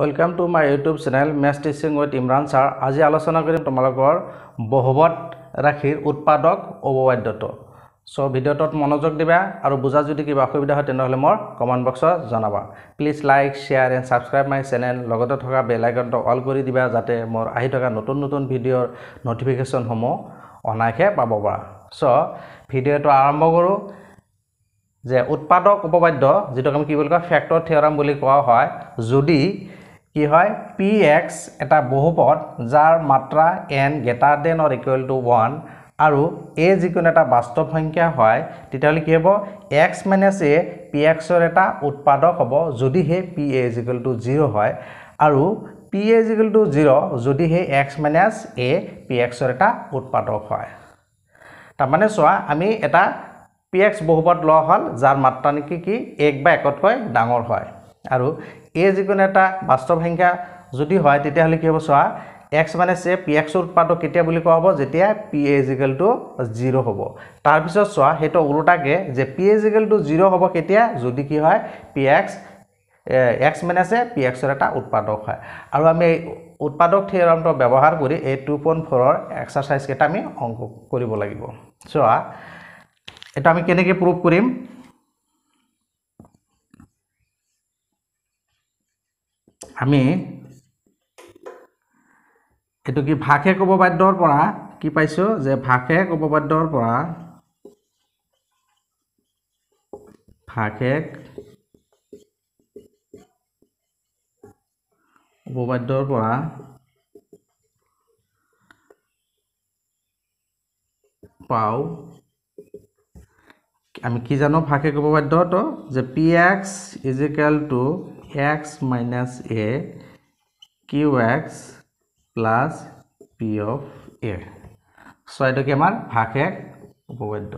Welcome to my YouTube channel math teaching with Imran sir আজি আলোচনা কৰিম তোমালোকৰ বহুবত ৰাখিৰ উৎপাদক অৱবাদ্যটো ছ' ভিডিঅ'টোত মনোযোগ দিবা আৰু বুজা যদি কিবা অসুবিধা হয় তেনেহ'লে মোৰ কমেণ্ট বক্সত জনাবা please like share and subscribe my channel লগতে থকা বেল আইকনটো অল কৰি দিবা যাতে মোৰ আহি থকা নতুন নতুন ভিডিঅ'ৰ ন'টিফিকেশ্যনসমূহ অনায়াসে পাব পৰা ছ' ভিডিঅ'টো আৰম্ভ কৰোঁ যে উৎপাদক উপবাদ্য যিটোক আমি কি বুলি কওঁ ফেক্টৰ থিয়ৰাম বুলি কোৱা হয় যদি কি হয় পি এক্স এটা বহুপদ যাৰ মাত্ৰা n greater than or equal to one আৰু এ যিকোনো এটা বাস্তৱ সংখ্যা হয় তেতিয়াহ'লে কি হ'ব এক্স মাইনাছ এ পি এক্সৰ এটা উৎপাদক হ'ব যদিহে p a is equal to zero' হয় আৰু p a is equal to zero' যদিহে এক্স মাইনাছ এ পি এক্সৰ এটা উৎপাদক হয় তাৰমানে চোৱা আমি এটা পি এক্স বহুপদ লোৱা হ'ল যাৰ মাত্ৰা নেকি কি এক বা একতকৈ ডাঙৰ হয় আৰু এ যিকোনো এটা বাস্তৱ সংখ্যা যদি হয় তেতিয়াহ'লে কি হ'ব চোৱা এক্স মানে চে পি এক্সৰ উৎপাদক কেতিয়া বুলি কোৱা হ'ব যেতিয়া পি এজিকেল টু জিৰ' হ'ব তাৰপিছত চোৱা সেইটো ওলোটাকৈ যে পি এজিকেল টু জিৰ' হ'ব কেতিয়া যদি কি হয় পি এক্স এক্স মানে চে পি এক্সৰ এটা উৎপাদক হয় আৰু আমি এই উৎপাদক থিয়ৰামটো ব্যৱহাৰ কৰি এই টু পইণ্ট ফ'ৰৰ এক্সাৰচাইজকেইটা আমি অংক কৰিব লাগিব চোৱা এইটো আমি কেনেকৈ প্ৰুভ কৰিম আমি এইটো কি ভাষে ক'ব পৰা কি পাইছোঁ যে ভাষে ক'ব বাধ্যৰ পৰা ভাষেক উপবাদ্যৰ পৰা পাওঁ আমি কি জানো ভাষে ক'ব যে p x is to x minus a qx plus p of a সেইটো কি আমাৰ ভাষেক উপপাদ্য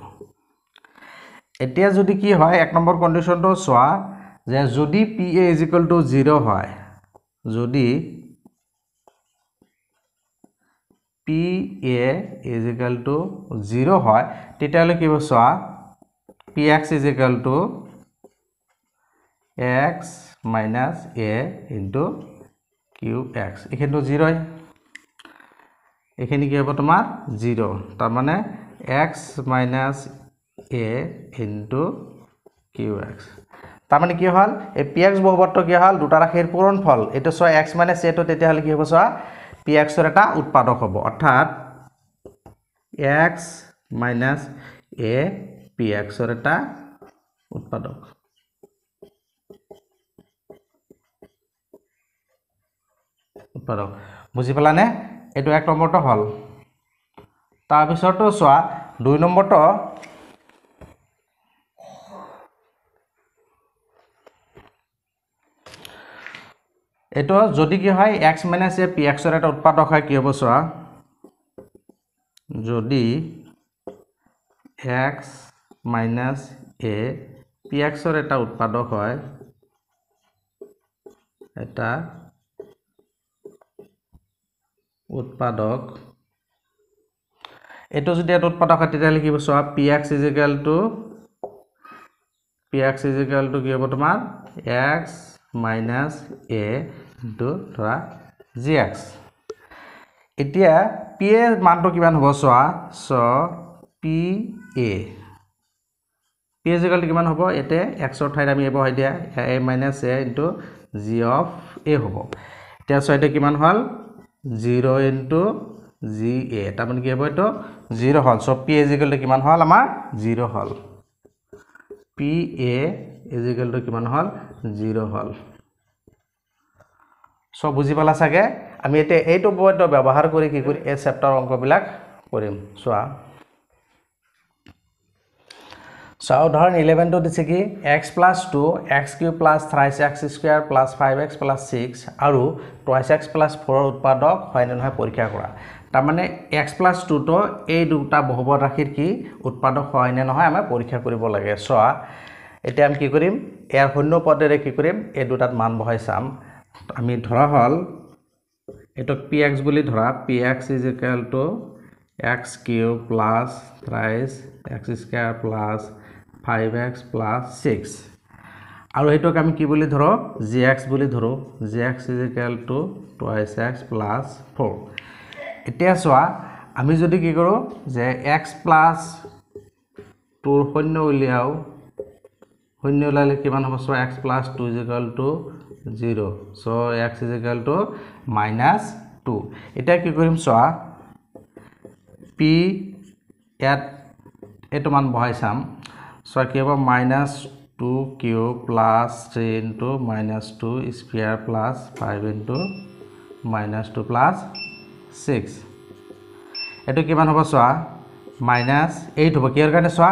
এতিয়া যদি কি হয় এক নম্বৰ কণ্ডিশ্যনটো চোৱা যে যদি p a is equal to zero' হয় যদি p a is equal to zero' হয় তেতিয়াহ'লে কি চোৱা p x is equal to x minus a into q x এইখিনিতো জিৰ'ই এইখিনি কি হ'ব তোমাৰ জিৰ' তাৰমানে x minus a into q x তাৰমানে কি হ'ল এই পি এক্স বহুবৰ্ত কি হ'ল দুটা ৰাশিৰ পূৰণ ফল এইটো চোৱা এক্স মাইনাছ এটো তেতিয়াহ'লে কি হ'ব চোৱা পি এক্সৰ এটা উৎপাদক হ'ব অৰ্থাৎ এক্স মাইনাছ এ পি এক্সৰ এটা উৎপাদক উৎপাদক বুজি পেলানে এইটো এক নম্বৰটো হ'ল তাৰপিছতো চোৱা দুই নম্বৰটো এইটো যদি কি হয় এক্স মাইনাছ এ পি এক্সৰ এটা উৎপাদক হয় কি হ'ব চোৱা যদি এক্স মাইনাছ এ পি এক্সৰ এটা উৎপাদক হয় এটা উৎপাদক এইটো যদি ইয়াত উৎপাদক হয় তেতিয়া লিখিব চোৱা p x is equal to p x is equal to কি হ'ব তোমাৰ এক্স মাইনাছ এ ইনটু ধৰা জি এক্স এতিয়া পি এ মানটো কিমান হ'ব চোৱা চ পি এ পি এজিকেল কিমান হ'ব এতিয়া এক্সৰ ঠাইত আমি এবহাই দিয়া a minus a into g of a হ'ব এতিয়া চ এতিয়া কিমান হ'ল জিৰ' ইণ্টু জি এ তাৰমানে কি হ'ব এইটো জিৰ' হ'ল চ' পি এজিকেলটো কিমান হ'ল আমাৰ জিৰ' হ'ল পি এ এজিকেলটো কিমান হ'ল জিৰ' হ'ল চ' বুজি পালা চাগে আমি এতিয়া এইটো ব্যৱহাৰ কৰি কি কৰিম এই চেপ্টাৰ অংকবিলাক কৰিম চোৱা সো ধরুন ইলেভেনটো দিছে কি x plus two x cube plus thrice x square plus five x plus six আর টাইস এক্স প্লাস ফোরর উৎপাদক হয় না নয় পরীক্ষা করা তার মানে এক্স প্লাস টু তো এই দুটা বহুবত রাশির কি উৎপাদক হয় না নয় আমি পরীক্ষা করব লাগে চা এটা আমি কি করিম ইয়ার শূন্য পদে কি করিম এই দুটাত মান বহাই চাম আমি ধরা হল এই পি এক্স বলে ধরা p x is equal to x cube plus thrice x square plus five x plus six আর এইটক আমি কি বলে ধর জি এক্স বলে ধর g x is equal to twice x plus four এটা চা আমি যদি কি করো যে এক্স প্লাস টুর শূন্য উলিয়াও শূন্য ওলালে কি হব so x plus two is equal to zero so x is equal to minus two এটা কি করম চা পি এট এই মান বহাই চাম চ' কি হ'ব minus two cube plus three into minus two square plus five into minus two plus six এইটো কিমান হ'ব চোৱা মাইনাছ এইট হ'ব কিহৰ কাৰণে চোৱা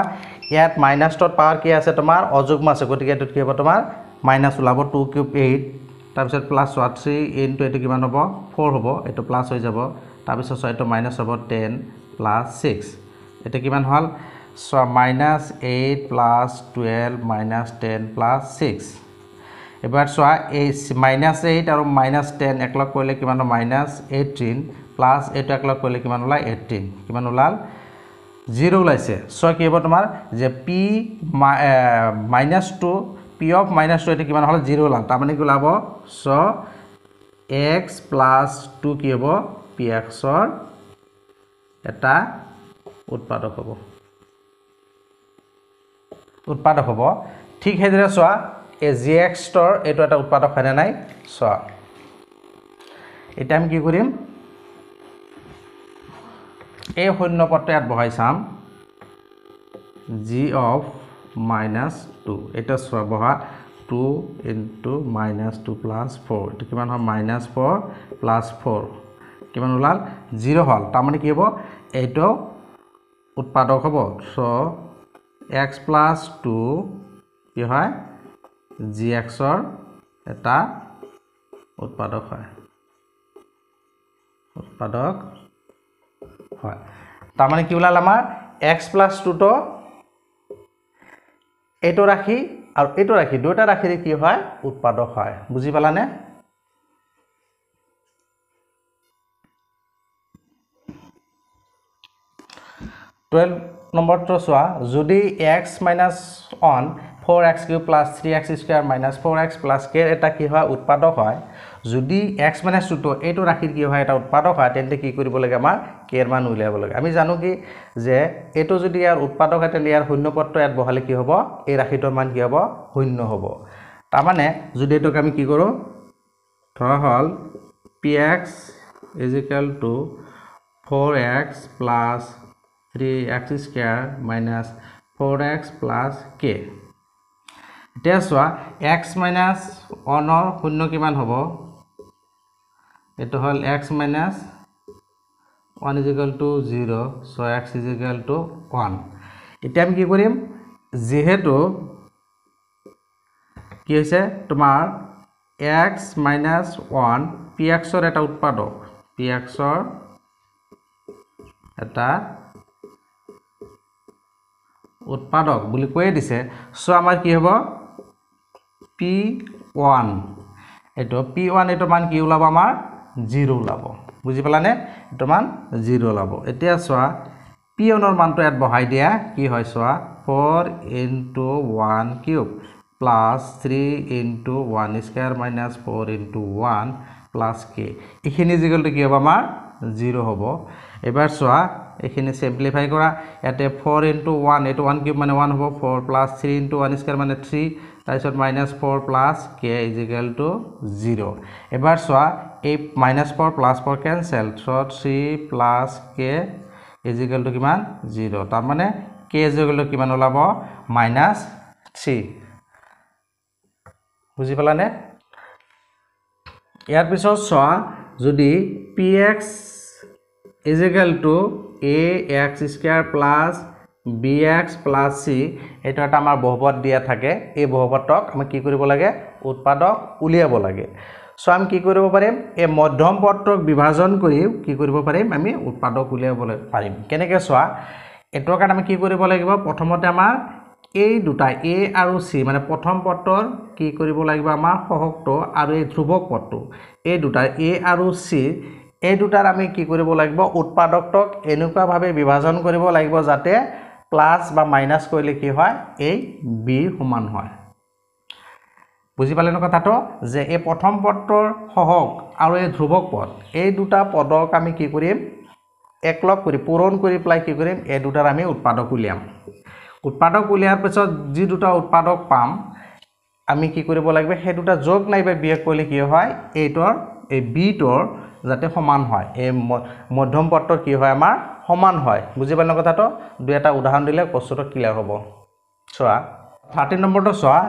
ইয়াত মাইনাছটোত পাৱাৰ কি আছে তোমাৰ অযুগ্ম আছে গতিকে এইটোত কি হ'ব তোমাৰ মাইনাছ ওলাব টু কিউব এইট তাৰপিছত প্লাছ চোৱা থ্ৰী ইণ্টু এইটো কিমান হ'ব ফ'ৰ হ'ব এইটো প্লাছ হৈ যাব তাৰপিছত চোৱা এইটো মাইনাছ হ'ব টেন প্লাছ ছিক্স এতিয়া কিমান হ'ল চ' minus eight plus twelve minus ten plus six এবাৰ চোৱা এই মাইনাছ এইট আৰু মাইনাছ টেন একলগ কৰিলে কিমান হ'ল মাইনাছ এইটিন প্লাছ এইটো একলগ কৰিলে কিমান ওলাল এইটিন কিমান ওলাল জিৰ' ওলাইছে চ' কি হ'ব তোমাৰ যে p minus two p of minus two এইটো কিমান হ'ল জিৰ' ওলাল তাৰমানে কি ওলাব চ' এক্স প্লাছ টু কি হ'ব পি এক্সৰ এটা উৎপাদক হ'ব উৎপাদক হ'ব ঠিক সেইদৰে চোৱা এই জি এক্সটৰ এইটো এটা উৎপাদক হয়নে নাই চোৱা এতিয়া আমি কি কৰিম এই শূন্য পদটো ইয়াত বহাই চাম জি অফ মাইনাছ টু এইটো চোৱা বহা two into minus two plus four এইটো কিমান হ'ল মাইনাছ ফ'ৰ প্লাছ ফ'ৰ কিমান ওলাল জিৰ' হ'ল তাৰমানে কি হ'ব এইটো উৎপাদক হ'ব চ' এক্স প্লাছ টু কি হয় জি এক্সৰ এটা উৎপাদক হয় উৎপাদক হয় তাৰমানে কি ওলাল আমাৰ এক্স প্লাছ টুটো এইটো ৰাশি আৰু এইটো ৰাশি দুয়োটা ৰাশিৰে কি হয় উৎপাদক হয় বুজি পালানে টুৱেল্ভ নম্বৰটো চোৱা যদি x minus one four x cube plus three x square minus four x plus k এটা কি হয় উৎপাদক হয় যদি এক্স মাইনাছ টুটো এইটো ৰাশিত কি হয় এটা উৎপাদক হয় তেন্তে কি কৰিব লাগে আমাৰ কেৰ মান উলিয়াব লাগে আমি জানো কি যে এইটো যদি ইয়াৰ উৎপাদক হয় তেন্তে ইয়াৰ শূন্য পত্ৰ ইয়াত বহালে কি হ'ব এই ৰাশিটোৰ মান কি হ'ব শূন্য হ'ব তাৰমানে যদি এইটোক আমি কি কৰোঁ ধৰা হ'ল p x is equal to four x plus 3x square minus 4x plus k. That's why x minus 1 or 0 kiman hobo. It will x minus 1 is equal to 0. So x is equal to 1. It am kikurim zeto kise tomar x minus 1 px or at outpado px or এটা উৎপাদক বুলি কৈয়ে দিছে চ' আমাৰ কি হ'ব p one এইটো p one এইটো মান কি ওলাব আমাৰ জিৰ' ওলাব বুজি পালানে এইটো মান জিৰ' ওলাব এতিয়া চোৱা পি ওৱানৰ মানটো ইয়াত বহাই দিয়া কি হয় চোৱা four into one cube plus three into one square minus four into one plus k এইখিনি যিগলটো কি হ'ব আমাৰ জিৰ' হ'ব এবাৰ চোৱা এইখিনি চিম্প্লিফাই কৰা ইয়াতে ফ'ৰ ইন্টু ওৱান এইটো ওৱান কিউব মানে ওৱান হ'ব four plus three into one square মানে থ্ৰী তাৰপিছত minus four plus K is equal to zero' এবাৰ চোৱা এই minus four plus four cancel throw three plus কে ইজিকেল টু কিমান জিৰ' তাৰমানে কে ইজিকেল টু কিমান ওলাব মাইনাছ থ্ৰী বুজি পালানে ইয়াৰ পিছত চোৱা যদি p x is equal to a x square plus b x plus c এইটো এটা আমাৰ বহুপদ দিয়া থাকে এই বহুপদক আমি কি কৰিব লাগে উৎপাদক উলিয়াব লাগে সো আমি কি কৰিব পাৰিম এই মধ্যম পদটোক বিভাজন কৰি কি কৰিব পাৰিম আমি উৎপাদক উলিয়াব পাৰিম কেনেকৈ চোৱা এইটো কাৰণে আমি কি কৰিব লাগিব প্ৰথমতে আমাৰ এই দুটা এ আৰু চি মানে প্ৰথম পদটোৰ কি কৰিব লাগিব আমাৰ সহকটো আৰু এই ধ্ৰুৱক পদটো এই দুটা এ আৰু চিৰ এই দুটাৰ আমি কি কৰিব লাগিব উৎপাদকটক এনেকুৱাভাৱে বিভাজন কৰিব লাগিব যাতে প্লাছ বা মাইনাছ কৰিলে কি হয় এই বি সমান হয় বুজি পালে ন কথাটো যে এই প্ৰথম পদটোৰ সহক আৰু এই ধ্ৰুৱক পদ এই দুটা পদক আমি কি কৰিম এক লগ কৰি পূৰণ কৰি পেলাই কি কৰিম এই দুটাৰ আমি উৎপাদক উলিয়াম উৎপাদক উলিওৱাৰ পিছত যি দুটা উৎপাদক পাম আমি কি কৰিব লাগিব সেই দুটা যোগ নাইবা বিয়োগ কৰিলে কি হয় এইটোৰ এই বিটোৰ যাতে সমান হয় এই মধ্যম পত্ৰ কি হয় আমাৰ সমান হয় বুজি পালে কথাটো দুই এটা উদাহৰণ দিলে বস্তুটো ক্লিয়াৰ হ'ব চোৱা থাৰ্টিন নম্বৰটো চোৱা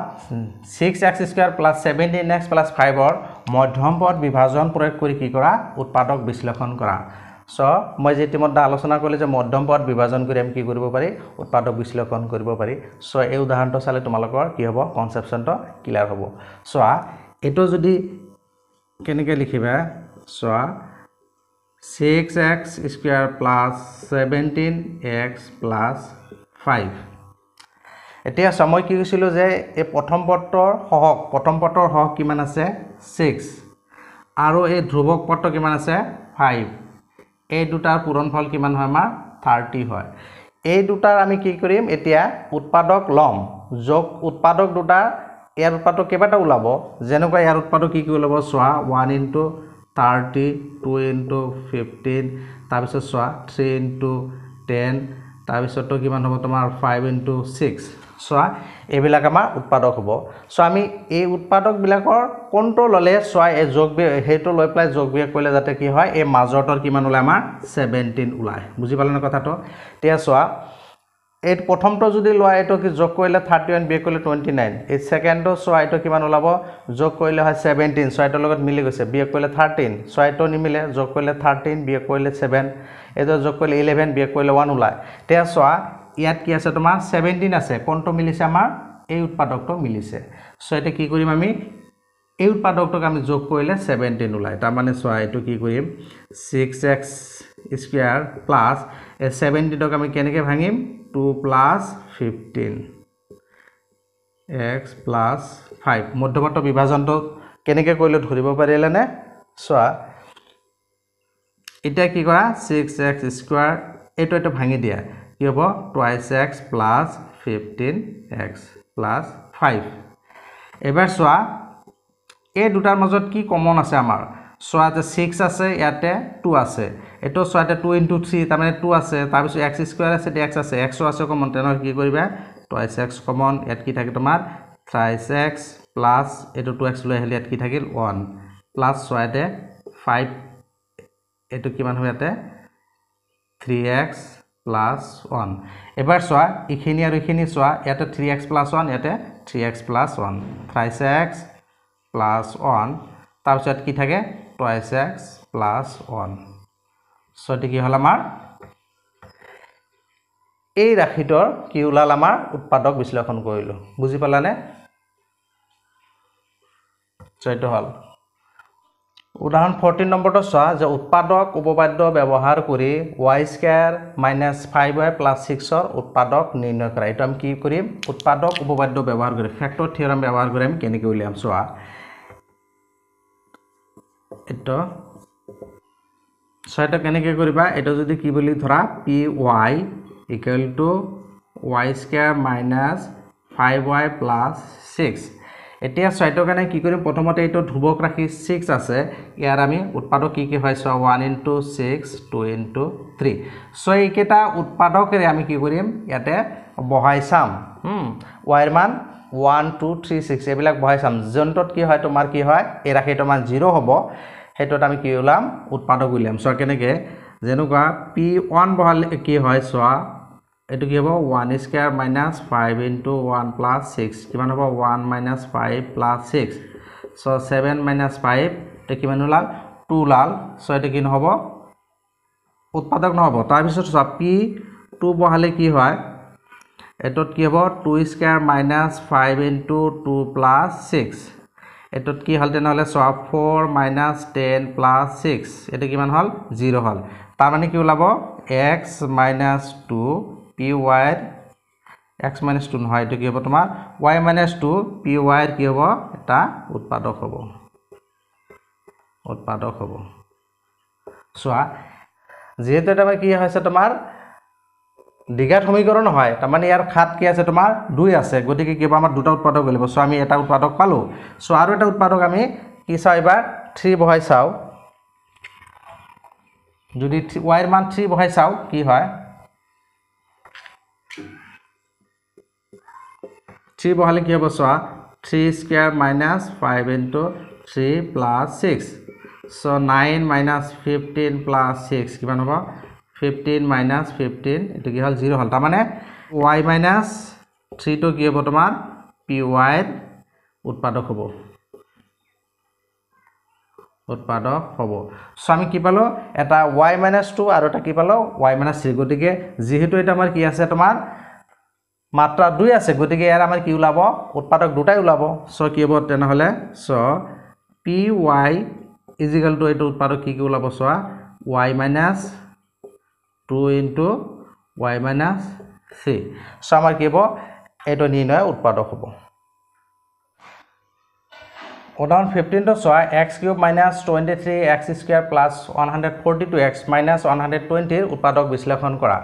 six x square plus seventeen x plus ফাইভৰ মধ্যম পদ বিভাজন প্ৰয়োগ কৰি কি কৰা উৎপাদক বিশ্লেষণ কৰা চ মই যে ইতিমধ্যে আলোচনা কৰিলোঁ যে মধ্যম পদ বিভাজন কৰি আমি কি কৰিব পাৰি উৎপাদক বিশ্লেষণ কৰিব পাৰি চ এই উদাহৰণটো চালে তোমালোকৰ কি হ'ব কনচেপশ্যনটো ক্লিয়াৰ হ'ব চোৱা এইটো যদি কেনেকৈ লিখিবা চোৱা six x square plus seventeen x plus five এতিয়া চোৱা মই কি কৈছিলোঁ যে এই প্ৰথম পত্ৰৰ সহক প্ৰথম পত্ৰৰ সহক কিমান আছে ছিক্স আৰু এই ধ্ৰুৱক পত্ৰ কিমান আছে ফাইভ এই দুটাৰ পূৰণফল কিমান হয় আমাৰ থাৰ্টি হয় এই দুটাৰ আমি কি কৰিম এতিয়া উৎপাদক ল'ম যোগ উৎপাদক দুটা ইয়াৰ উৎপাদক কেইবাটাও ওলাব যেনেকুৱা ইয়াৰ উৎপাদক কি কি ওলাব চোৱা one into thirty two into fifteen তাৰপিছত চোৱা থ্ৰী ইণ্টু টেন তাৰপিছতো কিমান হ'ব তোমাৰ ফাইভ ইণ্টু ছিক্স চোৱা এইবিলাক আমাৰ উৎপাদক হ'ব চ' আমি এই উৎপাদকবিলাকৰ কোনটো ল'লে চোৱা এই যোগ বি সেইটো লৈ পেলাই যোগ বিয়োগ কৰিলে যাতে কি হয় এই মাজৰটোত কিমান ওলায় আমাৰ ছেভেণ্টিন ওলায় বুজি পালে ন কথাটো এতিয়া চোৱা এইটো প্ৰথমটো যদি লোৱা এইটো কি যোগ কৰিলে থাৰ্টি ওৱান বিয়োগ কৰিলে টুৱেণ্টি নাইন এই ছেকেণ্ডটো চোৱা এইটো কিমান ওলাব যোগ কৰিলে হয় ছেভেণ্টিন চৰাইটোৰ লগত মিলি গৈছে বিয়োগ কৰিলে থাৰ্টিন চৰাইটো নিমিলে যোগ কৰিলে থাৰ্টিন বিয়োগ কৰিলে ছেভেন এইটো যোগ কৰিলে ইলেভেন বিয়োগ কৰিলে ওৱান ওলায় এতিয়া চোৱা ইয়াত কি আছে তোমাৰ ছেভেণ্টিন আছে কোনটো মিলিছে আমাৰ এই উৎপাদকটো মিলিছে চ' এতিয়া কি কৰিম আমি এই উৎপাদকটোক আমি যোগ কৰিলে ছেভেণ্টিন ওলায় তাৰমানে চোৱা এইটো কি কৰিম ছিক্স এক্স স্পেয়ার প্লাস সেভেন্টিটক আমি কেন ভাঙিম two plus fifteen x plus five মধ্যমাত্র বিভাজনটো কেনেকে করলে ধরব পারে নে চা এটা কি করা সিক্স এক্স স্কোয়ার এই এটা ভাঙি দিয়া কি হব twice x plus fifteen x plus five এবার চা এই দুটার মজত কি কমন আছে আমার চা যে সিক্স আছে ইয়াতে টু আছে এইটো চোৱা এতিয়া টু ইনটু থ্ৰী তাৰমানে টু আছে তাৰপিছত এক্স স্কুৱাৰ আছে এতিয়া এক্স আছে এক্সো আছে কমন তেনেহ'লে কি কৰিবা টুৱাইচ এক্স কমন ইয়াত কি থাকে তোমাৰ থ্ৰাইচ এক্স প্লাছ এইটো টু এক্স লৈ আহিলে ইয়াত কি থাকিল ওৱান প্লাছ চোৱা ইয়াতে ফাইভ এইটো কিমান হ'ব ইয়াতে থ্ৰী এক্স প্লাছ ওৱান এবাৰ চোৱা ইখিনি আৰু ইখিনি চোৱা ইয়াতে থ্ৰী এক্স প্লাছ ওৱান ইয়াতে three x plus one thrice x plus one তাৰপিছত কি থাকে টুৱাইচ এক্স প্লাছ ওৱান ছয়টি কি হ'ল আমাৰ এই ৰাশিটোৰ কি ওলাল আমাৰ উৎপাদক বিশ্লেষণ কৰিলোঁ বুজি পালানে ছয়টো হ'ল উদাহৰণ ফৰ্টিন নম্বৰটো চোৱা যে উৎপাদক উপবাদ্য ব্যৱহাৰ কৰি y square minus five y plus ছিক্সৰ উৎপাদক নিৰ্ণয় কৰা এইটো আমি কি কৰিম উৎপাদক উপবাদ্য ব্যৱহাৰ কৰি ফেক্টৰ থিয়ৰাম ব্যৱহাৰ কৰি আমি কেনেকৈ উলিয়াম চোৱা এইটো সো এটা কেনে করবা এটা যদি কি বলে ধরা p y equal to y square minus five y plus six এটা সাইটর কারণে কি করি প্রথমতে এই ধ্রুবক রাখি সিক্স আছে ইয়ার আমি উৎপাদক কি কি হয় one into six two into three so এইকটা উৎপাদকের আমি কি করম ইয়াতে বহাই চাম ওয়াইর মান ওয়ান টু থ্রি সিক্স এইবিল বহাই চাম জন্তত কি হয় তোমার কি হয় এই রাশি তোমার জিরো হব সেইটোত আমি কি ওলাম উৎপাদক উলিয়াম চোৱা কেনেকৈ যেনেকুৱা পি ওৱান বহালে কি হয় চোৱা এইটো কি হ'ব one square minus five into one plus six কিমান হ'ব one minus five plus six so' seven minus five এতিয়া কিমান ওলাল টু ওলাল চ' এইটো কি নহ'ব উৎপাদক নহ'ব তাৰপিছত চোৱা পি টু বহালে কি হয় এইটোত কি হ'ব two square minus five into two plus six এইটোত কি হ'ল তেনেহ'লে চোৱা four minus ten plus six এইটো কিমান হ'ল জিৰ' হ'ল তাৰমানে কি ওলাব এক্স মাইনাছ টু পি ৱাইৰ এক্স মাইনাছ টু নহয় এইটো কি হ'ব তোমাৰ ৱাই মাইনাছ টু পি ৱাইৰ কি হ'ব এটা উৎপাদক হ'ব উৎপাদক হ'ব চোৱা যিহেতু এতিয়া কি হৈছে তোমাৰ দীঘাত সমীকৰণ হয় তাৰমানে ইয়াৰ সাত কি আছে তোমাৰ দুই আছে গতিকে কিবা আমাৰ দুটা উৎপাদক লাগিব চ' আমি এটা উৎপাদক পালোঁ চ' আৰু এটা উৎপাদক আমি কি চাওঁ এইবাৰ থ্ৰী বহাই চাওঁ যদি ৱাইৰ মান থ্ৰী বহাই চাওঁ কি হয় থ্ৰী বহালে কি হ'ব চোৱা three square minus five into three plus six so' nine minus fifteen plus six কিমান হ'ব ফিফটিন মাইনাছ ফিফটিন এইটো কি হ'ল জিৰ' হ'ল তাৰমানে ওৱাই মাইনাছ থ্ৰীটো কি হ'ব তোমাৰ পি ৱাইৰ উৎপাদক হ'ব উৎপাদক হ'ব চ' আমি কি পালোঁ এটা ৱাই মাইনাছ টু আৰু এটা কি পালোঁ ৱাই মাইনাছ থ্ৰী গতিকে যিহেতু এতিয়া আমাৰ কি আছে তোমাৰ মাত্ৰা দুই আছে গতিকে ইয়াৰ আমাৰ কি ওলাব উৎপাদক দুটাই ওলাব চ' কি হ'ব তেনেহ'লে চ' পি ৱাই ইজিকেল এইটো উৎপাদক কি কি ওলাব চোৱা y minus two into y minus c so' আমাৰ কি হ'ব এইটো নিৰ্ণয় উৎপাদক হ'ব উদাহৰণ ফিফটিনটো চোৱা x cube minus twenty three x square plus one hundred forty two x minus one hundred টুৱেণ্টিৰ উৎপাদক বিশ্লেষণ কৰা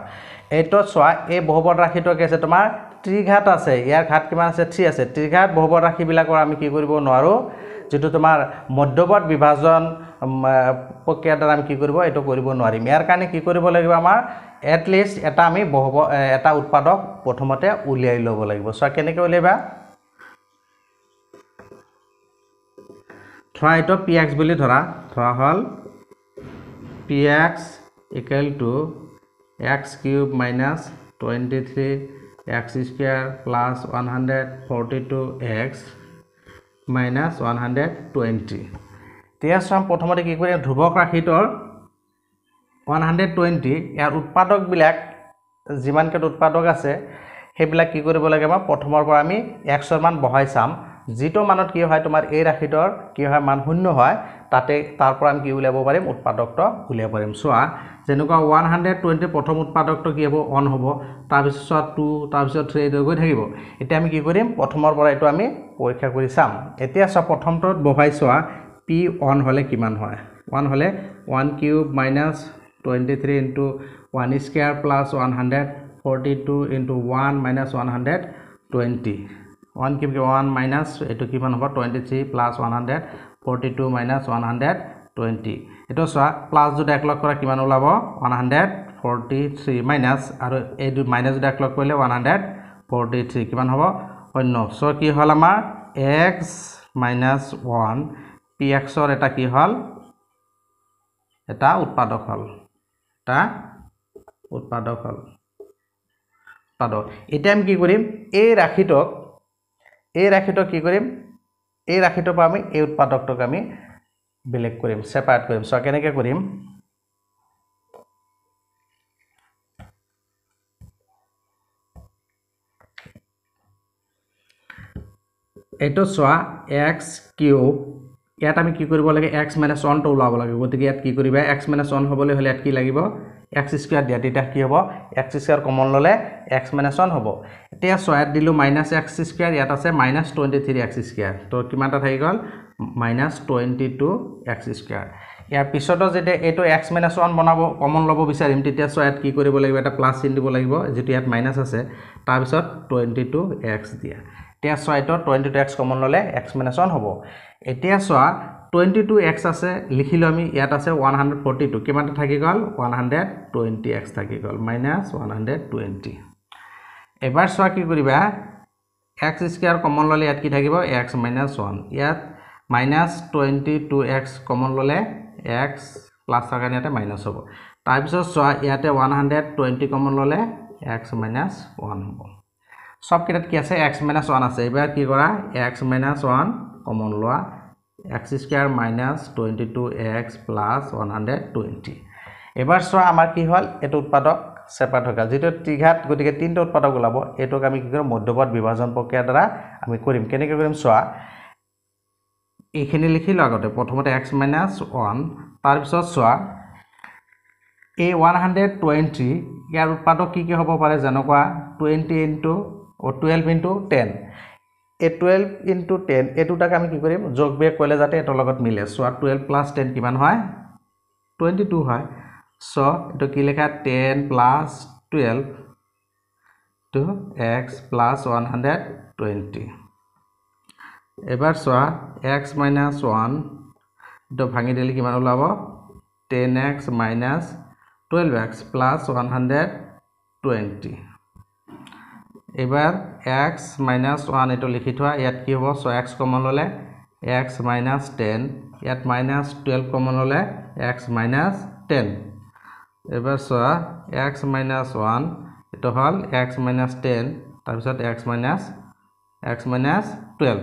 এইটোত চোৱা এই বহুপদ ৰাশিটোৱে কি আছে তোমাৰ ত্ৰিঘাত আছে ইয়াৰ ঘাট কিমান আছে থ্ৰী আছে ত্ৰিঘাত বহুপদ ৰাশিবিলাকৰ আমি কি কৰিব নোৱাৰোঁ যিটো তোমাৰ মধ্যপদ বিভাজন প্ৰক্ৰিয়াত আমি কি কৰিব এইটো কৰিব নোৱাৰিম ইয়াৰ কাৰণে কি কৰিব লাগিব আমাৰ এটলিষ্ট এটা আমি বহব এটা উৎপাদক প্ৰথমতে উলিয়াই ল'ব লাগিব চোৱা কেনেকৈ উলিয়াবা ধৰা এইটো পি এক্স বুলি ধৰা ধৰা হ'ল p x equal to x cube minus twenty three x square plus one hundred forty two x minus one hundred twenty তেয়াছ চাম প্ৰথমতে কি কৰিলে ধ্ৰুৱক ৰাখিটৰ ওৱান হাণ্ড্ৰেড টুৱেণ্টি ইয়াৰ উৎপাদকবিলাক যিমানকেইটা উৎপাদক আছে সেইবিলাক কি কৰিব লাগে মই প্ৰথমৰ পৰা আমি একশ্বৰমান বহাই চাম যিটো মানত কি হয় তোমাৰ এই ৰাশিটোৰ কি হয় মান শূন্য হয় তাতে তাৰ পৰা আমি কি উলিয়াব পাৰিম উৎপাদকটো উলিয়াব পাৰিম চোৱা যেনেকুৱা ওৱান হাণ্ড্ৰেড টুৱেণ্টি প্ৰথম উৎপাদকটো কি হ'ব অন হ'ব তাৰপিছত চোৱা টু তাৰপিছত থ্ৰী এইটো গৈ থাকিব এতিয়া আমি কি কৰিম প্ৰথমৰ পৰা এইটো আমি পৰীক্ষা কৰি চাম এতিয়া চোৱা প্ৰথমটোত বহাই চোৱা পি ওৱান হ'লে কিমান হয় ওৱান হ'লে one cube minus twenty three into one square plus one hundred forty two into one minus one hundred twenty one cube one minus এইটো কিমান হ'ব twenty three plus one hundred forty two minus one hundred twenty এইটো চোৱা plus দুটা একলগ কৰা কিমান ওলাব one hundred forty three minus আৰু এই দুই মাইনাছ দুটা একলগ কৰিলে ওৱান হাণ্ড্ৰেড ফৰ্টি থ্ৰী কিমান হ'ব শূন্য চ' কি হ'ল আমাৰ এক্স মাইনাছ ওৱান পি এক্সৰ এটা কি হ'ল এটা উৎপাদক হ'ল এটা উৎপাদক হ'ল উৎপাদক এতিয়া আমি কি কৰিম এই ৰাশিটোক এই ৰাশিটোক কি কৰিম এই ৰাশিটোৰ পৰা আমি এই উৎপাদকটোক আমি বেলেগ কৰিম ছেপাৰেট কৰিম চ' কেনেকৈ কৰিম এইটো চোৱা এক্স কিউব ইয়াত আমি কি কৰিব লাগে এক্স মাইনাছ ওৱানটো ওলাব লাগে গতিকে ইয়াত কি কৰিবা এক্স মাইনাছ ওৱান হ'বলৈ হ'লে ইয়াত কি লাগিব এক্স স্কুৱাৰ দিয়া তেতিয়া কি হ'ব এক্স স্কুৱাৰ কমন ল'লে এক্স মাইনাছ ওৱান হ'ব এতিয়া ছয়াত দিলোঁ মাইনাছ এক্স স্কুৱাৰ ইয়াত আছে minus twenty three x square তো কিমান এটা থাকি গ'ল minus twenty two x square ইয়াৰ পিছতো যেতিয়া এইটো এক্স মাইনাছ ওৱান বনাব কমন ল'ব বিচাৰিম তেতিয়া ছয়াত কি কৰিব লাগিব এটা প্লাছ চিন দিব লাগিব যিটো ইয়াত মাইনাছ আছে তাৰপিছত টুৱেণ্টি টু এক্স দিয়া এতিয়া চোৱা এইটো টুৱেণ্টি টু এক্স কমন ল'লে এক্স মাইনাছ ওৱান হ'ব এতিয়া চোৱা টুৱেণ্টি টু এক্স আছে লিখিলোঁ আমি ইয়াত আছে ওৱান হাণ্ড্ৰেড ফৰ্টি টু কিমানটা থাকি গ'ল ওৱান হাণ্ড্ৰেড টুৱেণ্টি এক্স থাকি গ'ল মাইনাছ ওৱান হাণ্ড্ৰেড টুৱেণ্টি এবাৰ চোৱা কি কৰিবা এক্স স্কুৱেৰ কমন ল'লে ইয়াত কি থাকিব এক্স মাইনাছ ওৱান ইয়াত minus twenty two x common ল'লে এক্স প্লাছ থকা ইয়াতে মাইনাছ হ'ব তাৰপিছত চোৱা ইয়াতে ওৱান হাণ্ড্ৰেড টুৱেণ্টি কমন ল'লে এক্স মাইনাছ ওৱান হ'ব সব কেটাত কি আছে এক্স মাইনাছ ওয়ান আছে এবার কি করা এক্স মাইনাছ ওয়ান কমন লওয়া x square minus twenty two x plus one hundred twenty এবার চাওয়া আমার কি হল এটা উৎপাদক চেপাৰেট হৈ গ'ল যিটো ত্ৰিঘাত গতিকে তিনিটা উৎপাদক ওলাব এইটোক আমি কি কৰিম মধ্যপদ বিভাজন প্ৰক্ৰিয়াৰ দ্বাৰা আমি কৰিম কেনেকৈ কৰিম চোৱা এইখিনি লিখিলো আগতে প্ৰথমতে এক্স মাইনাছ ওৱান তাৰপিছত চোৱা এই ওৱান হাণ্ড্ৰেড টুৱেণ্টি ইয়াৰ উৎপাদক কি কি হ'ব পাৰে যেনেকুৱা twenty into twelve into ten এই টুৱেল্ভ ইণ্টু টেন এইটোটাক আমি কি কৰিম যোগ বেগ কৰিলে যাতে এইটোৰ লগত মিলে চ' টুৱেল্ভ প্লাছ টেন কিমান হয় টুৱেণ্টি টু হয় চ' এইটো কি লিখা ten plus twelve two x plus one hundred twenty এইবাৰ চোৱা এক্স মাইনাছ ওৱান এইটো ভাঙি দিলে কিমান ওলাব ten x minus twelve x plus one hundred twenty এবাৰ এক্স মাইনাছ ওৱান এইটো লিখি থোৱা ইয়াত কি হ'ব ছ এক্স কমন ল'লে এক্স মাইনাছ টেন ইয়াত মাইনাছ টুৱেল্ভ কমন ল'লে এক্স মাইনাছ টেন এইবাৰ চোৱা এক্স মাইনাছ ওৱান এইটো হ'ল এক্স মাইনাছ টেন তাৰপিছত x minus x minus twelve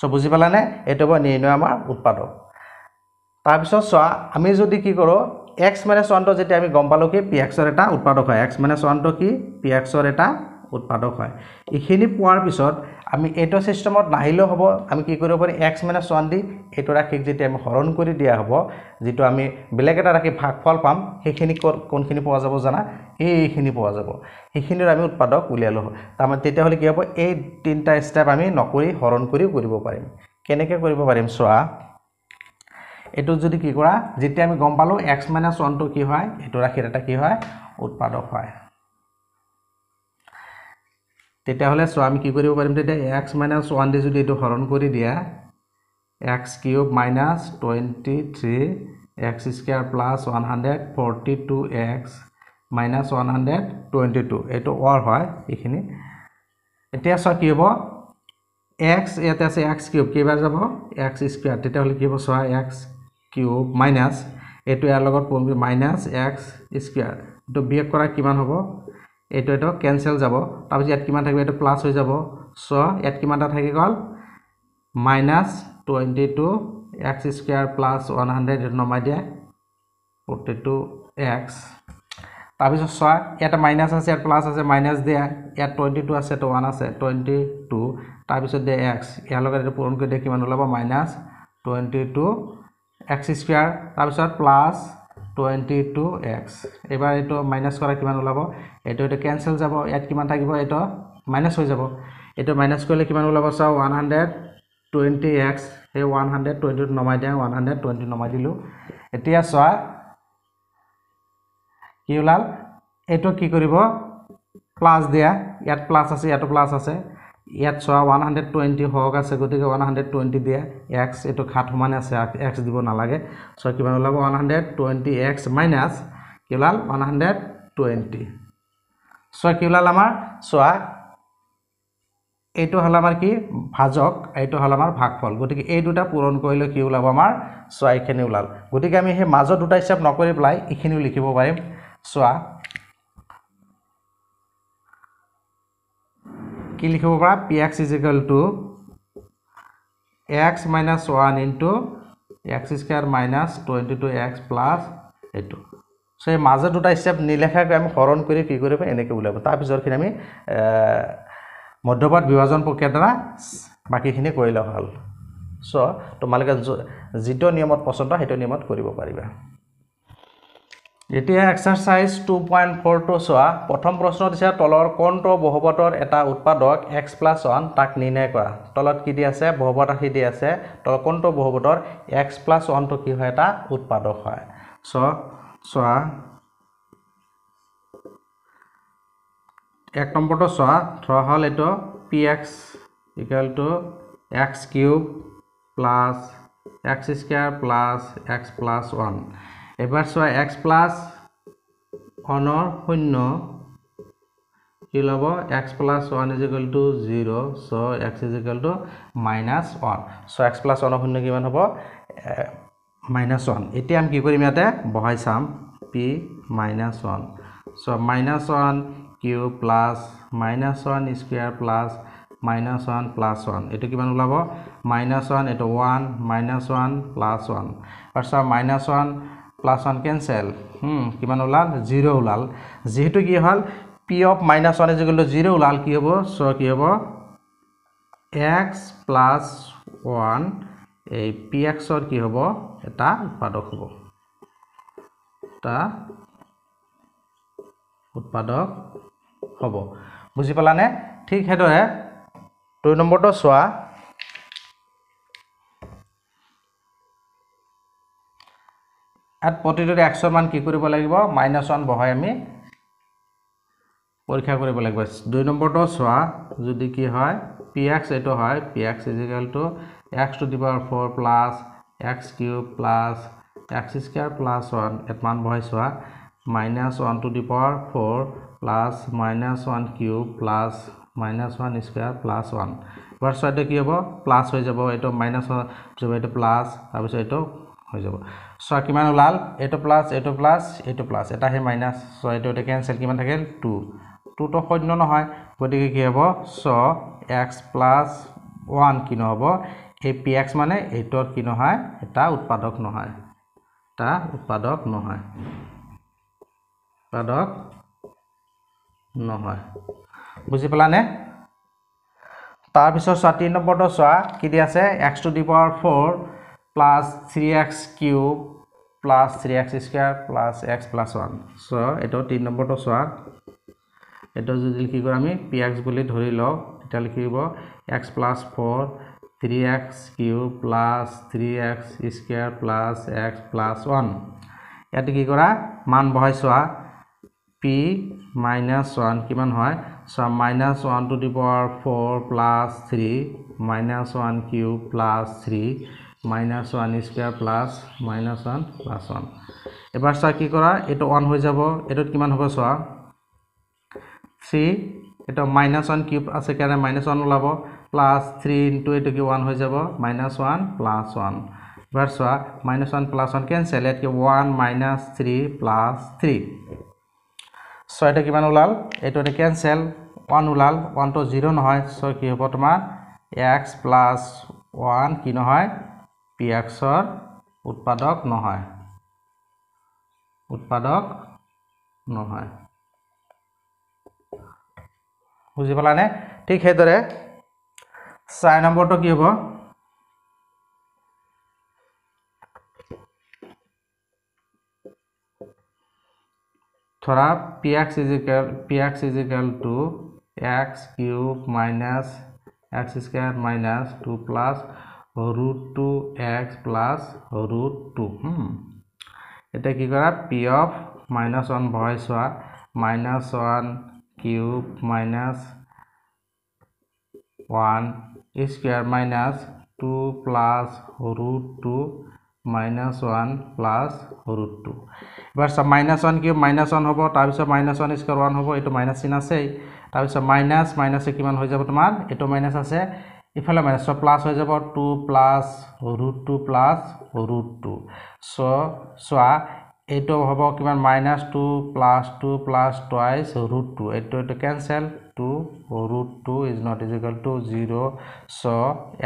so' বুজি পালানে এইটো হ'ব নিৰ্ণয় আমাৰ উৎপাদক তাৰপিছত চোৱা আমি যদি কি কৰোঁ এক্স মাইনাছ ওৱানটো যেতিয়া আমি গম পালোঁ কি পি এক্সৰ এটা উৎপাদক হয় এক্স মাইনাছ ওৱানটো কি পি এক্সৰ এটা উৎপাদক হয় এইখিনি পোৱাৰ পিছত আমি এইটো চিষ্টেমত নাহিলেও হ'ব আমি কি কৰিব পাৰিম এক্স মাইনাছ ওৱান দি এইটো ৰাশিক যেতিয়া আমি হৰণ কৰি দিয়া হ'ব যিটো আমি বেলেগ এটা ৰাশি ভাগফল পাম সেইখিনি ক'ত কোনখিনি পোৱা যাব জানা এইখিনি পোৱা যাব সেইখিনিৰ আমি উৎপাদক উলিয়ালোঁ তাৰমানে তেতিয়াহ'লে কি হ'ব এই তিনিটা ষ্টেপ আমি নকৰি হৰণ কৰিও কৰিব পাৰিম কেনেকৈ কৰিব পাৰিম চোৱা এইটো যদি কি কৰা যেতিয়া আমি গম পালোঁ এক্স মাইনাছ ওৱানটো কি হয় এইটো ৰাশিত এটা কি হয় উৎপাদক হয় তেতিয়াহ'লে চোৱা আমি কি কৰিব পাৰিম তেতিয়া এক্স মাইনাছ ওৱান দি যদি এইটো হৰণ কৰি দিয়া x cube minus twenty three x square plus one hundred forty two x minus one hundred twenty two এইটো অৰ হয় এইখিনি এতিয়া চোৱা কি হ'ব এক্স ইয়াতে আছে এক্স কিউব কেইবাৰ যাব এক্স স্কুৱেৰ তেতিয়াহ'লে কি হ'ব চোৱা এক্স কিউব মাইনাছ এইটো ইয়াৰ লগত পমি মাইনাছ এক্স স্কুৱেৰ এইটো বিয়োগ কৰা কিমান হ'ব এইটো এইটো কেনচেল যাব তাৰপিছত ইয়াত কিমান থাকিব এইটো প্লাছ হৈ যাব চ' ইয়াত কিমান এটা থাকি গ'ল minus twenty two x square plus one hundred এইটো নমাই দিয়ে ফৰ্টি টু এক্স তাৰপিছত চোৱা ইয়াত মাইনাছ আছে ইয়াত প্লাছ আছে মাইনাছ দিয়ে ইয়াত টুৱেণ্টি টু আছে ওৱান আছে টুৱেণ্টি টু তাৰপিছত দিয়ে এক্স ইয়াৰ লগত এইটো পূৰণ কৰি দিয়ে কিমান ওলাব minus twenty two x square তাৰপিছত প্লাছ টুৱেণ্টি টু এক্স এইবাৰ এইটো মাইনাছ কৰা কিমান ওলাব এইটো এইটো কেঞ্চেল যাব ইয়াত কিমান থাকিব এইটো মাইনাছ হৈ যাব এইটো মাইনাছ কৰিলে কিমান ওলাব চাওক ওৱান হাণ্ড্ৰেড টুৱেণ্টি এক্স সেই ওৱান হাণ্ড্ৰেড টুৱেণ্টিটো নমাই দিয়া ওৱান হাণ্ড্ৰেড টুৱেণ্টি নমাই দিলোঁ এতিয়া চোৱা কি ওলাল এইটো কি কৰিব প্লাছ দিয়া ইয়াত প্লাছ আছে ইয়াতো প্লাছ আছে ইয়াত চোৱা ওৱান হাণ্ড্ৰেড টুৱেণ্টি হওক আছে গতিকে ওৱান হাণ্ড্ৰেড টুৱেণ্টি দিয়ে এক্স এইটো খাত সমানে আছে এক্স দিব নালাগে চ' কিমান ওলাব one hundred twenty x minus কি ওলাল ওৱান হাণ্ড্ৰেড টুৱেণ্টি চ' কি ওলাল আমাৰ চোৱা এইটো হ'ল আমাৰ কি ভাজক এইটো হ'ল আমাৰ ভাগফল গতিকে এই দুটা পূৰণ কৰিলে কি ওলাব আমাৰ চোৱা এইখিনি ওলাল গতিকে আমি সেই মাজৰ দুটা হিচাপ নকৰি পেলাই এইখিনিও লিখিব পাৰিম চোৱা কি লিখিব পাৰা p x is equal to x minus one into x square minus twenty two x plus এইটো চ' এই মাজৰ দুটা ষ্টেপ নিলেখাকৈ আমি হৰণ কৰি কি কৰিব এনেকৈ উলিয়াব তাৰপিছৰখিনি আমি মধ্যপাত বিভাজন প্ৰক্ৰিয়াৰ দ্বাৰা বাকীখিনি কৰিলে ভাল চ' তোমালোকে যিটো নিয়মত পচন্দ সেইটো নিয়মত কৰিব পাৰিবা এতিয়া এক্সাৰচাইজ টু পইণ্ট ফ'ৰটো চোৱা প্ৰথম প্ৰশ্ন দিছে তলৰ কণ্ট বহুপথৰ এটা উৎপাদক এক্স প্লাছ ওৱান তাক নিৰ্ণয় কৰা তলত কি দি আছে বহুপথ ৰাখি দি আছে তলকণ্ট বহুপথৰ এক্স প্লাছ ওৱানটো কি হয় এটা উৎপাদক হয় চ চোৱা এক নম্বৰটো চোৱা ধৰা হ'ল এইটো p x equal to x cube plus x square plus x plus one এবাৰ চা এক্স প্লাস ওৱানৰ শূন্য কি ল'ব x plus one equal to zero' so' x is equal to minus one so' x plus ওৱানৰ শূন্য কিমান হ'ব মাইনাছ ওৱান এতিয়া আমি কি কৰিম ইয়াতে বহাই চাম p minus one so' minus one cube plus minus one square plus minus one plus one এইটো কিমান ওলাব মাইনাছ ওৱান এইটো one minus one plus one আৰু so minus one plus one cancel কিমান ওলাল জিৰ' ওলাল যিহেতু কি হ'ল p of minus one equal to zero' ওলাল কি হ'ব চ' কি হ'ব এক্স প্লাছ ওৱান এই পি এক্সৰ কি হ'ব এটা উৎপাদক হ'ব এটা উৎপাদক হ'ব বুজি পালানে ঠিক সেইদৰে দুই নম্বৰটো চোৱা আর প্ৰতিটোত এক্সৰ মান কি কৰিব লাগিব মাইনাছ ওৱান বহাই আমি পৰীক্ষা কৰিব লাগিব দুই নম্বৰটো চোৱা যদি কি হয় পি এক্স এইটো হয় p x equal to x to the power four plus x cube plus x square plus one ইয়াত মান বহাই চোৱা minus one to the power four plus minus one cube plus minus one square plus one এবার চোৱা কি হ'ব plus হৈ যাব এইটো মাইনাছ ওৱান এই প্লাছ তাৰপিছত এইটো হৈ যাব চোৱা কিমান ওলাল এইটো প্লাছ এইটো প্লাছ এইটো প্লাছ এটা সেই মাইনাছ চ' এইটো এতিয়া কেঞ্চেল কিমান থাকিল টু টুটো শূন্য নহয় গতিকে কি হ'ব চ' এক্স প্লাছ ওৱান কি নহ'ব সেই পি এক্স মানে এইটোত কি নহয় এটা উৎপাদক নহয় এটা উৎপাদক নহয় উৎপাদক নহয় বুজি পেলানে তাৰপিছত চোৱা তিনি নম্বৰটো চোৱা কি দি আছে x to the power four plus 3x cube plus 3x square plus x plus 1 so eto 3 number to so eto jodi likhi kor ami px boli dhori lo eta likhibo x plus 4 3x cube plus 3x square plus x plus 1 eto ki kora man bhoy so p minus 1 ki man hoy so minus 1 to the power 4 plus 3 minus 1 cube plus 3 minus one square plus minus one plus one এবাৰ চোৱা কি কৰা এইটো one হৈ যাব এইটোত কিমান হ'ব চোৱা থ্ৰী এইটো মাইনাছ ওৱান কিউব আছে কাৰণে মাইনাছ ওৱান ওলাব প্লাছ থ্ৰী ইনটু এইটো কি ওৱান হৈ যাব মাইনাছ ওৱান প্লাছ ওৱান এবাৰ চোৱা minus one plus one cancel ইয়াতকৈ one minus three plus three ছয় এইটো কিমান ওলাল এইটো এতিয়া কেনচেল ওৱান ওলাল ওৱানটো জিৰ' নহয় ছ' কি হ'ব তোমাৰ এক্স প্লাছ ওৱান কি নহয় পিয়াক্সৰ উৎপাদক নহয় উৎপাদক নহয় বুজি পালানে ঠিক সেইদৰে চাৰি নম্বৰটো কি হ'ব ধৰা p x equal p x is equal to x cube minus x square minus two plus root 2 x plus root 2 hmm এটা কি করা p of minus 1 ভয় সোয়া minus 1 cube minus 1 square minus 2 plus root 2 minus 1 plus root 2 এবার সব minus 1 cube minus 1 হব তার পিছত minus 1 square 1 হব এটো minus চিহ্ন আছে তার পিছত minus minus কিমান হৈ যাব তোমার এটো minus আছে ইফালে মানে চ' প্লাছ হৈ যাব two plus root two plus root two so' চোৱা এইটো হ'ব কিমান minus two plus two plus twice root two এইটো এইটো cancel two root two is not equal to zero' so'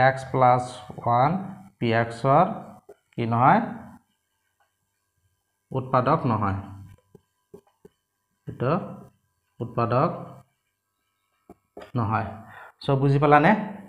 x plus one p এক্সৰ কি নহয় উৎপাদক নহয় এইটো উৎপাদক নহয় চ' বুজি পালানে